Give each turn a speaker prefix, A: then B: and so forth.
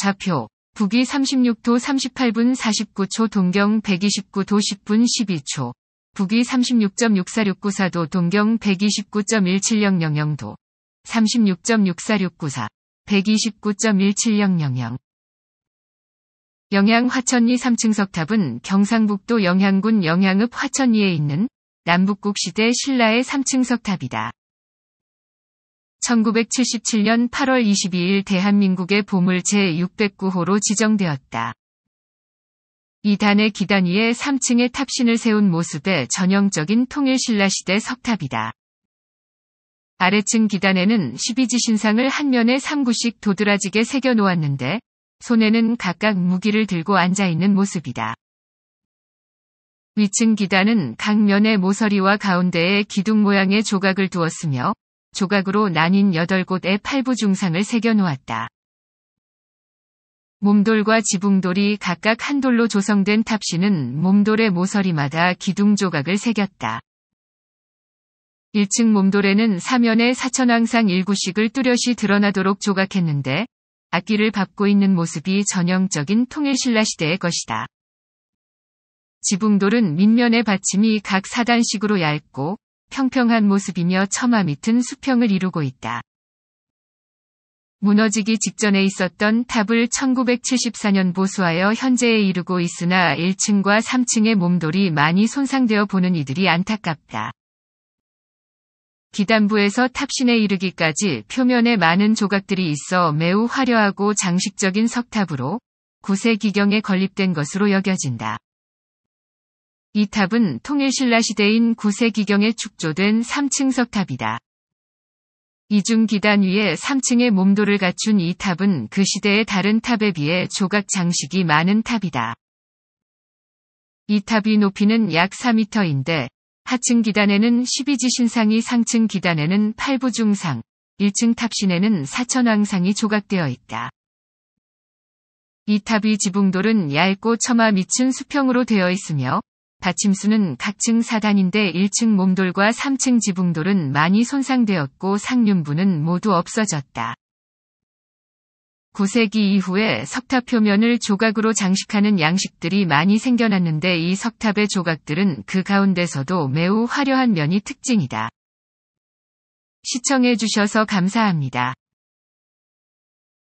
A: 좌표, 북위 36도 38분 49초 동경 129도 10분 12초, 북위 36.64694도 동경 129.17000도, 36.64694, 129.17000 영양 화천리 3층 석탑은 경상북도 영양군 영양읍 화천리에 있는 남북국시대 신라의 3층 석탑이다. 1977년 8월 22일 대한민국의 보물 제609호로 지정되었다. 2단의 기단 위에 3층의 탑신을 세운 모습의 전형적인 통일신라 시대 석탑이다. 아래층 기단에는 12지신상을 한 면에 3구씩 도드라지게 새겨 놓았는데 손에는 각각 무기를 들고 앉아 있는 모습이다. 위층 기단은 각면의 모서리와 가운데에 기둥 모양의 조각을 두었으며 조각으로 나뉜 8곳의 팔부 중상을 새겨놓았다. 몸돌과 지붕돌이 각각 한 돌로 조성된 탑신은 몸돌의 모서리마다 기둥 조각을 새겼다. 1층 몸돌에는 사면의 사천왕상 1구식을 뚜렷이 드러나도록 조각했는데 악기를 받고 있는 모습이 전형적인 통일신라 시대의 것이다. 지붕돌은 밑면의 받침이 각4단식으로 얇고 평평한 모습이며 처마 밑은 수평을 이루고 있다. 무너지기 직전에 있었던 탑을 1974년 보수하여 현재에 이르고 있으나 1층과 3층의 몸돌이 많이 손상되어 보는 이들이 안타깝다. 기단부에서 탑신에 이르기까지 표면에 많은 조각들이 있어 매우 화려하고 장식적인 석탑으로 9세 기경에 건립된 것으로 여겨진다. 이 탑은 통일신라 시대인 9세기경에 축조된 3층석 탑이다. 이중 기단 위에 3층의 몸도를 갖춘 이 탑은 그 시대의 다른 탑에 비해 조각 장식이 많은 탑이다. 이탑이 높이는 약 4m인데 하층 기단에는 12지신상이 상층 기단에는 8부중상, 1층 탑신에는 사천왕상이 조각되어 있다. 이탑이 지붕돌은 얇고 처마 미친 수평으로 되어 있으며 받침수는 각층 4단인데 1층 몸돌과 3층 지붕돌은 많이 손상되었고 상륜부는 모두 없어졌다. 9세기 이후에 석탑 표면을 조각으로 장식하는 양식들이 많이 생겨났는데 이 석탑의 조각들은 그 가운데서도 매우 화려한 면이 특징이다. 시청해주셔서 감사합니다.